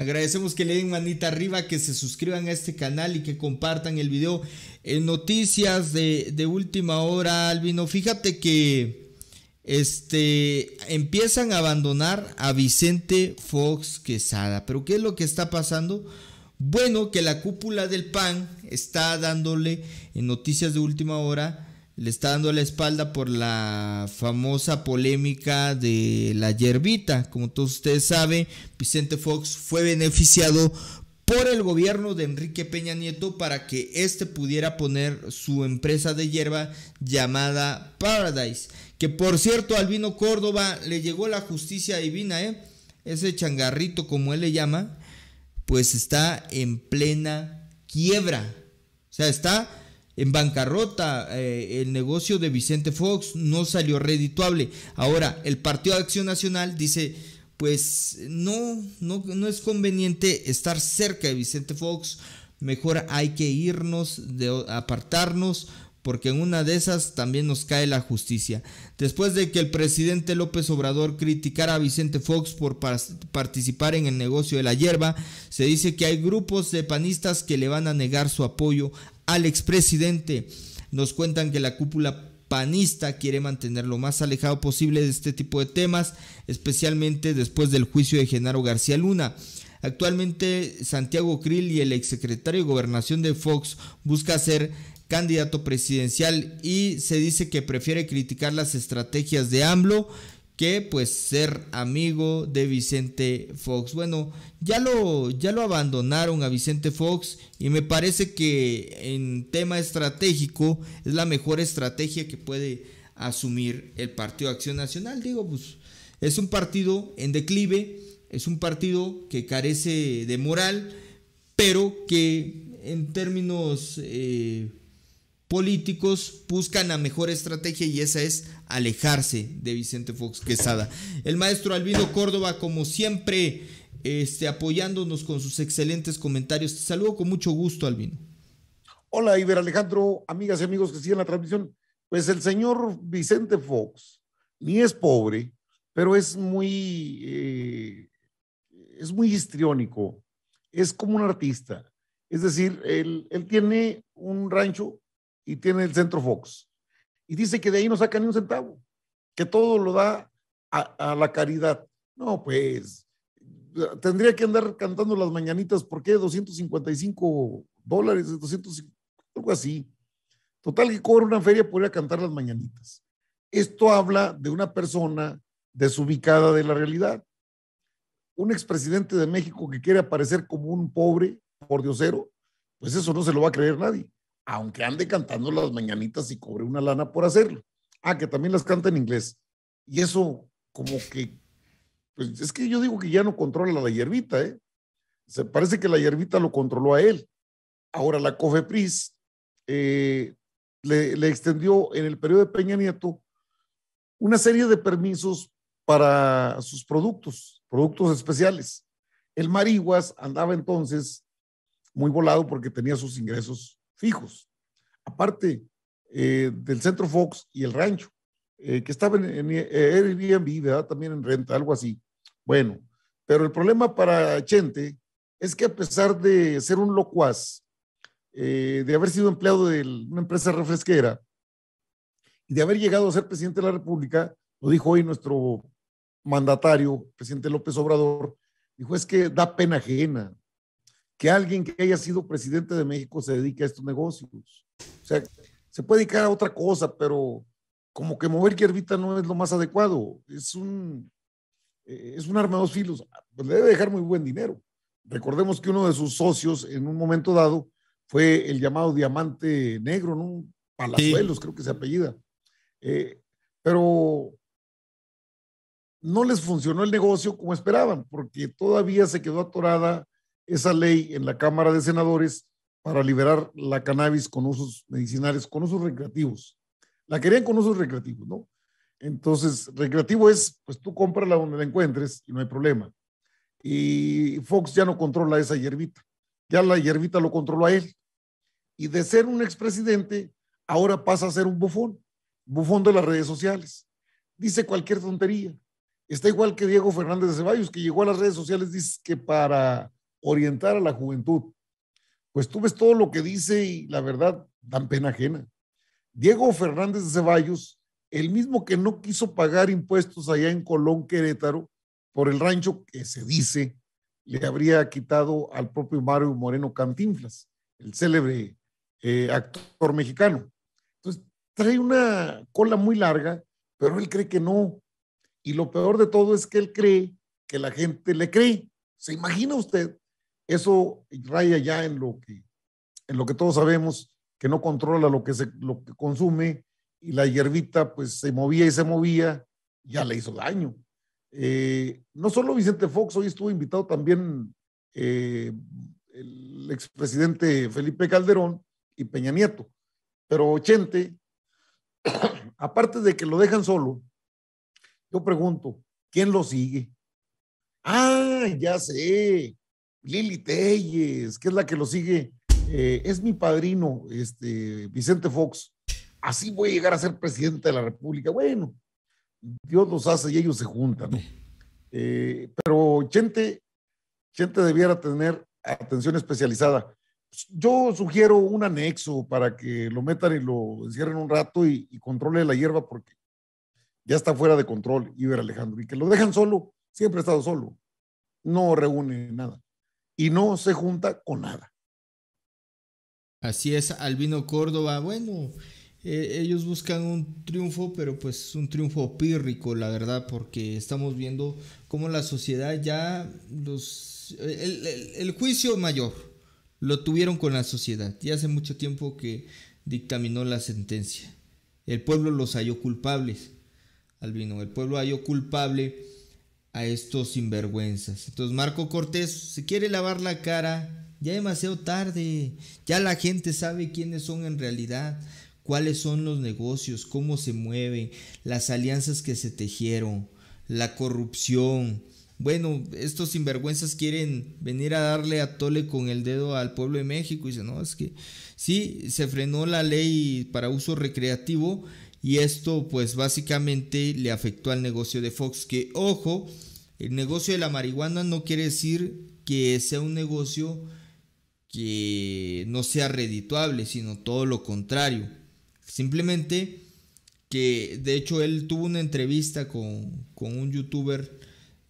Agradecemos que le den manita arriba, que se suscriban a este canal y que compartan el video. En noticias de, última hora, Albino, fíjate que este, empiezan a abandonar a Vicente Fox Quesada. ¿Pero qué es lo que está pasando? Bueno, que la cúpula del PAN está dándole en noticias de última hora le está dando la espalda por la famosa polémica de la yerbita. Como todos ustedes saben, Vicente Fox fue beneficiado por el gobierno de Enrique Peña Nieto para que éste pudiera poner su empresa de hierba llamada Paradise. Que por cierto, al vino Córdoba le llegó la justicia divina, ¿eh? Ese changarrito, como él le llama, pues está en plena quiebra. O sea, está en bancarrota, eh, el negocio de Vicente Fox no salió redituable. Ahora, el Partido de Acción Nacional dice, pues no, no, es conveniente estar cerca de Vicente Fox, mejor hay que irnos, apartarnos, porque en una de esas también nos cae la justicia. Después de que el presidente López Obrador criticara a Vicente Fox por participar en el negocio de la hierba, se dice que hay grupos de panistas que le van a negar su apoyo al expresidente. Nos cuentan que la cúpula panista quiere mantener lo más alejado posible de este tipo de temas, especialmente después del juicio de Genaro García Luna. Actualmente Santiago Krill y el exsecretario de Gobernación de Fox busca ser candidato presidencial y se dice que prefiere criticar las estrategias de AMLO que pues ser amigo de Vicente Fox. Bueno, ya lo, ya lo abandonaron a Vicente Fox y me parece que en tema estratégico es la mejor estrategia que puede asumir el Partido Acción Nacional. Digo, pues es un partido en declive, es un partido que carece de moral, pero que en términos... Eh, políticos buscan la mejor estrategia y esa es alejarse de Vicente Fox Quesada. El maestro Albino Córdoba, como siempre, este, apoyándonos con sus excelentes comentarios. Te saludo con mucho gusto, Albino. Hola, Iber Alejandro, amigas y amigos que siguen la transmisión. Pues el señor Vicente Fox ni es pobre, pero es muy, eh, es muy histriónico, es como un artista. Es decir, él, él tiene un rancho y tiene el Centro Fox. Y dice que de ahí no saca ni un centavo, que todo lo da a, la caridad. No, pues tendría que andar cantando las mañanitas, ¿por qué? 255 dólares, 250, algo así. Total que cobra una feria podría cantar las mañanitas. Esto habla de una persona desubicada de la realidad. Un expresidente de México que quiere aparecer como un pobre por diosero, pues eso no se lo va a creer nadie aunque ande cantando las mañanitas y cobre una lana por hacerlo. Ah, que también las canta en inglés. Y eso como que, pues es que yo digo que ya no controla la hierbita, ¿eh? Se parece que la hierbita lo controló a él. Ahora la COFEPRIS eh, le, le, extendió en el periodo de Peña Nieto una serie de permisos para sus productos, productos especiales. El Mariguas andaba entonces muy volado porque tenía sus ingresos fijos, aparte eh, del Centro Fox y el rancho, eh, que estaba en, en, eh, Airbnb, También en renta, algo así. Bueno, pero el problema para Chente es que a pesar de ser un locuaz, de haber sido empleado de una empresa refresquera y de haber llegado a ser presidente de la República, lo dijo hoy nuestro mandatario, presidente López Obrador, dijo es que da pena ajena, que alguien que haya sido presidente de México se dedique a estos negocios. O sea, se puede dedicar a otra cosa, pero como que mover hierbita no es lo más adecuado. Es un, eh, es un arma de dos filos. Pues le debe dejar muy buen dinero. Recordemos que uno de sus socios en un momento dado fue el llamado Diamante Negro, ¿no? Palazuelos, creo que se apellida. Eh, pero no les funcionó el negocio como esperaban, porque todavía se quedó atorada esa ley en la Cámara de Senadores para liberar la cannabis con usos medicinales, con usos recreativos. La querían con usos recreativos, ¿no? Entonces, recreativo es, pues tú la donde la encuentres y no hay problema. Y Fox ya no controla esa hierbita, ya la hierbita lo controló a él. Y de ser un expresidente, ahora pasa a ser un bufón, bufón de las redes sociales. Dice cualquier tontería. Está igual que Diego Fernández de Ceballos, que llegó a las redes sociales, dice que para orientar a la juventud. Pues tú ves todo lo que dice y la verdad dan pena ajena. Diego Fernández de Ceballos, el mismo que no quiso pagar impuestos allá en Colón, Querétaro, por el rancho que se dice le habría quitado al propio Mario Moreno Cantinflas, el célebre eh, actor mexicano. Entonces, trae una cola muy larga, pero él cree que no. Y lo peor de todo es que él cree que la gente le cree. ¿Se imagina usted eso raya ya en lo que, en lo que todos sabemos, que no controla lo que, se, lo que consume y la hierbita pues se movía y se movía, ya le hizo daño. Eh, no solo Vicente Fox, hoy estuvo invitado también eh, el expresidente Felipe Calderón y Peña Nieto, pero Ochente, aparte de que lo dejan solo, yo pregunto, ¿quién lo sigue? Ah, ya sé, Lili Telles, que es la que lo sigue, eh, es mi padrino, este, Vicente Fox. Así voy a llegar a ser presidente de la República. Bueno, Dios los hace y ellos se juntan. ¿no? Eh, pero Chente, Chente debiera tener atención especializada. Pues, yo sugiero un anexo para que lo metan y lo encierren un rato y, y controle la hierba porque ya está fuera de control Iber Alejandro y que lo dejan solo, siempre ha estado solo, no reúne nada y no se junta con nada. Así es, Albino Córdoba. Bueno, eh, ellos buscan un triunfo, pero pues un triunfo pírrico, la verdad, porque estamos viendo cómo la sociedad ya los... El, el juicio mayor lo tuvieron con la sociedad. Ya hace mucho tiempo que dictaminó la sentencia. El pueblo los halló culpables, Albino. El pueblo halló culpable a estos sinvergüenzas. Entonces Marco Cortés se quiere lavar la cara, ya demasiado tarde, ya la gente sabe quiénes son en realidad, cuáles son los negocios, cómo se mueven, las alianzas que se tejieron, la corrupción. Bueno, estos sinvergüenzas quieren venir a darle a Tole con el dedo al pueblo de México. Y dicen, no, es que sí, se frenó la ley para uso recreativo y esto pues básicamente le afectó al negocio de Fox. Que ojo, el negocio de la marihuana no quiere decir que sea un negocio que no sea redituable, sino todo lo contrario. Simplemente que de hecho él tuvo una entrevista con, un youtuber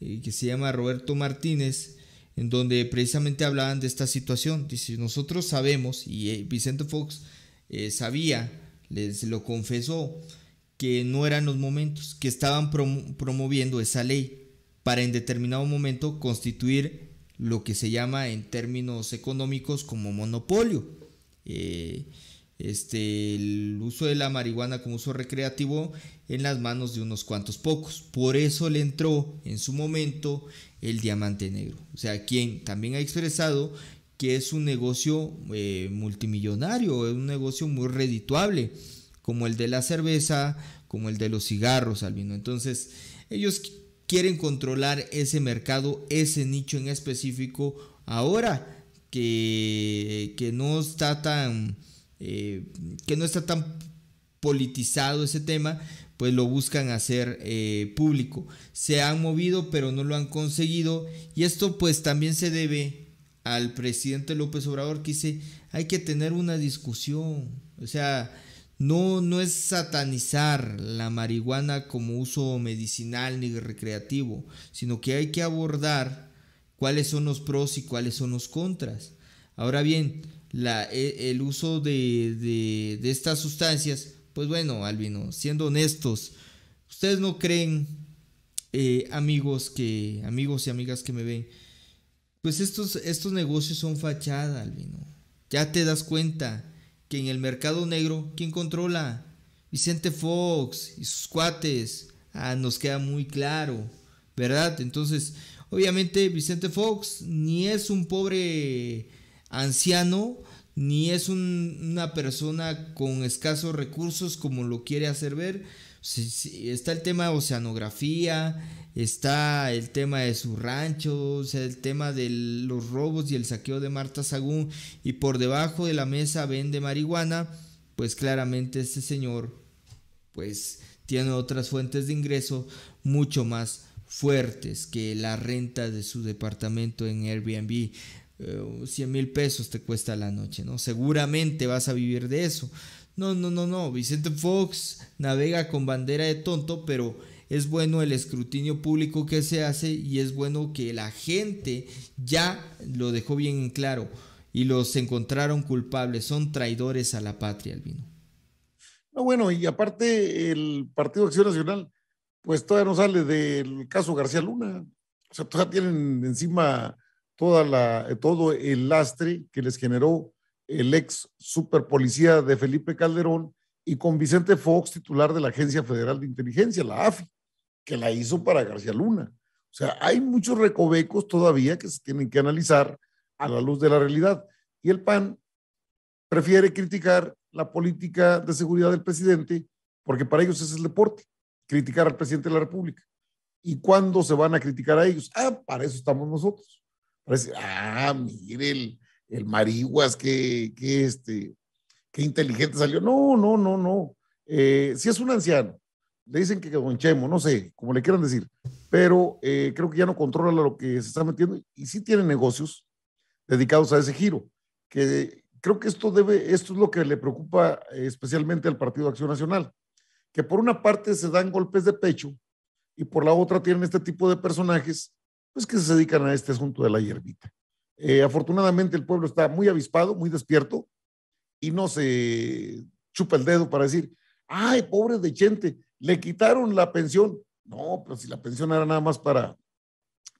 eh, que se llama Roberto Martínez, en donde precisamente hablaban de esta situación. Dice, nosotros sabemos, y eh, Vicente Fox eh, sabía, les lo confesó, que no eran los momentos, que estaban promoviendo esa ley para en determinado momento constituir lo que se llama en términos económicos como monopolio. Eh, este, el uso de la marihuana como uso recreativo en las manos de unos cuantos pocos. Por eso le entró en su momento el diamante negro. O sea, quien también ha expresado que es un negocio eh, multimillonario, es un negocio muy redituable, como el de la cerveza, como el de los cigarros, Albino. Entonces, ellos quieren controlar ese mercado, ese nicho en específico, ahora que, que no está tan... Eh, que no está tan politizado ese tema, pues lo buscan hacer eh, público. Se han movido pero no lo han conseguido y esto pues también se debe al presidente López Obrador que dice, hay que tener una discusión. O sea, no, no es satanizar la marihuana como uso medicinal ni recreativo, sino que hay que abordar cuáles son los pros y cuáles son los contras. Ahora bien, la, e, el uso de, de, estas sustancias, pues bueno, Albino, siendo honestos, ustedes no creen, eh, amigos que, amigos y amigas que me ven, pues estos, negocios son fachada, Albino. Ya te das cuenta que en el mercado negro, ¿quién controla? Vicente Fox y sus cuates. Ah, nos queda muy claro, ¿verdad? Entonces, obviamente Vicente Fox ni es un pobre anciano, ni es una persona con escasos recursos como lo quiere hacer ver está el tema de oceanografía, está el tema de su rancho, el tema de los robos y el saqueo de Marta Sagún y por debajo de la mesa vende marihuana, pues claramente este señor pues tiene otras fuentes de ingreso mucho más fuertes que la renta de su departamento en Airbnb. 100 eh, mil pesos te cuesta la noche, ¿no? Seguramente vas a vivir de eso. No, no, no, no. Vicente Fox navega con bandera de tonto, pero es bueno el escrutinio público que se hace y es bueno que la gente ya lo dejó bien claro y los encontraron culpables. Son traidores a la patria, Albino. No, bueno, y aparte el Partido Acción Nacional, pues todavía no sale del caso García Luna. O sea, todavía tienen encima toda la, todo el lastre que les generó el ex super policía de Felipe Calderón, y con Vicente Fox, titular de la Agencia Federal de Inteligencia, la AFI, que la hizo para García Luna. O sea, hay muchos recovecos todavía que se tienen que analizar a la luz de la realidad. Y el PAN prefiere criticar la política de seguridad del presidente, porque para ellos ese es el deporte, criticar al presidente de la República. ¿Y cuándo se van a criticar a ellos? Ah, para eso estamos nosotros. ah, mire, el, el Mariguas, que, este, qué inteligente salió. No, no, no, no. Eh, si es un anciano, le dicen que conchemos, no sé, como le quieran decir, pero eh, creo que ya no controla lo que se está metiendo y sí tiene negocios dedicados a ese giro, que creo que esto debe, esto es lo que le preocupa especialmente al Partido Acción Nacional, que por una parte se dan golpes de pecho y por la otra tienen este tipo de personajes, pues que se dedican a este asunto de la hierbita. Eh, afortunadamente el pueblo está muy avispado, muy despierto y no se chupa el dedo para decir, ay, pobre de gente, le quitaron la pensión. No, pero pues, si la pensión era nada más para,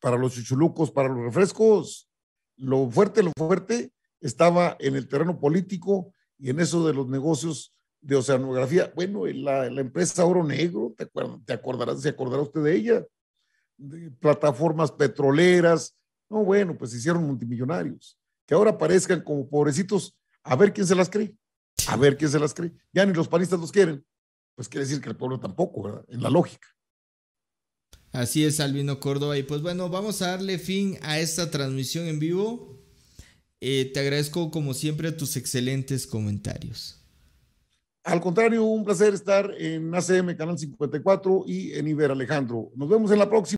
para los chuchulucos, para los refrescos, lo fuerte, lo fuerte estaba en el terreno político y en eso de los negocios de oceanografía. Bueno, la, la empresa Oro Negro, te, te acordarás, se acordará usted de ella, plataformas petroleras, no, bueno, pues se hicieron multimillonarios. Que ahora parezcan como pobrecitos, a ver quién se las cree. A ver quién se las cree. Ya ni los panistas los quieren. Pues quiere decir que el pueblo tampoco, ¿verdad? En la lógica. Así es, Albino Córdoba. Y pues bueno, vamos a darle fin a esta transmisión en vivo. Eh, te agradezco como siempre tus excelentes comentarios. Al contrario, un placer estar en ACM Canal 54 y en Iber Alejandro. Nos vemos en la próxima.